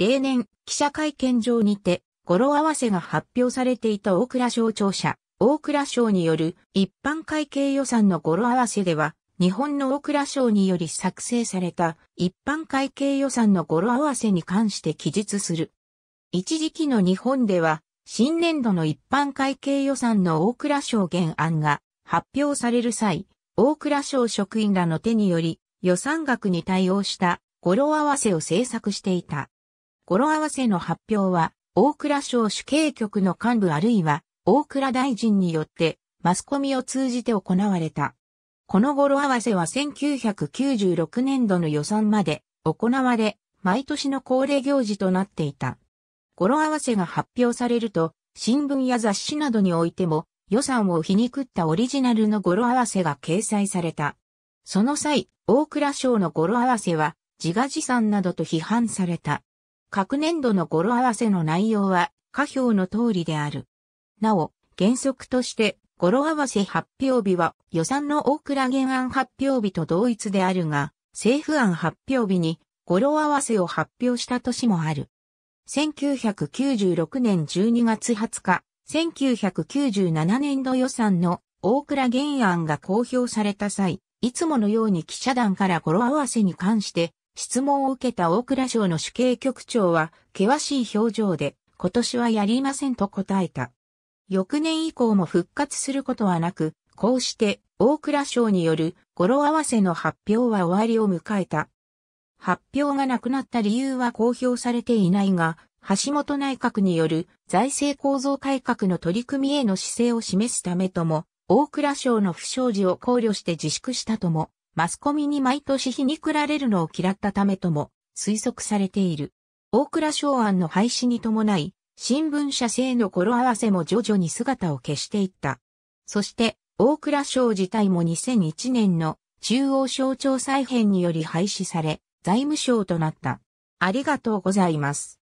例年、記者会見場にて、語呂合わせが発表されていた大倉省庁舎、大倉省による一般会計予算の語呂合わせでは、日本の大倉省により作成された一般会計予算の語呂合わせに関して記述する。一時期の日本では、新年度の一般会計予算の大倉省原案が発表される際、大倉省職員らの手により予算額に対応した語呂合わせを制作していた。語呂合わせの発表は、大倉省主計局の幹部あるいは、大倉大臣によって、マスコミを通じて行われた。この語呂合わせは1996年度の予算まで行われ、毎年の恒例行事となっていた。語呂合わせが発表されると、新聞や雑誌などにおいても、予算を皮肉ったオリジナルの語呂合わせが掲載された。その際、大倉省の語呂合わせは、自画自賛などと批判された。各年度の語呂合わせの内容は、下表の通りである。なお、原則として、語呂合わせ発表日は予算の大倉原案発表日と同一であるが、政府案発表日に語呂合わせを発表した年もある。1996年12月20日、1997年度予算の大倉原案が公表された際、いつものように記者団から語呂合わせに関して質問を受けた大倉省の主計局長は、険しい表情で、今年はやりませんと答えた。翌年以降も復活することはなく、こうして大倉省による語呂合わせの発表は終わりを迎えた。発表がなくなった理由は公表されていないが、橋本内閣による財政構造改革の取り組みへの姿勢を示すためとも、大倉省の不祥事を考慮して自粛したともマスコミに毎年皮肉られるのを嫌ったためとも推測されている。大倉昭案の廃止に伴い、新聞社製の語呂合わせも徐々に姿を消していった。そして、大倉省自体も2001年の中央省庁再編により廃止され、財務省となった。ありがとうございます。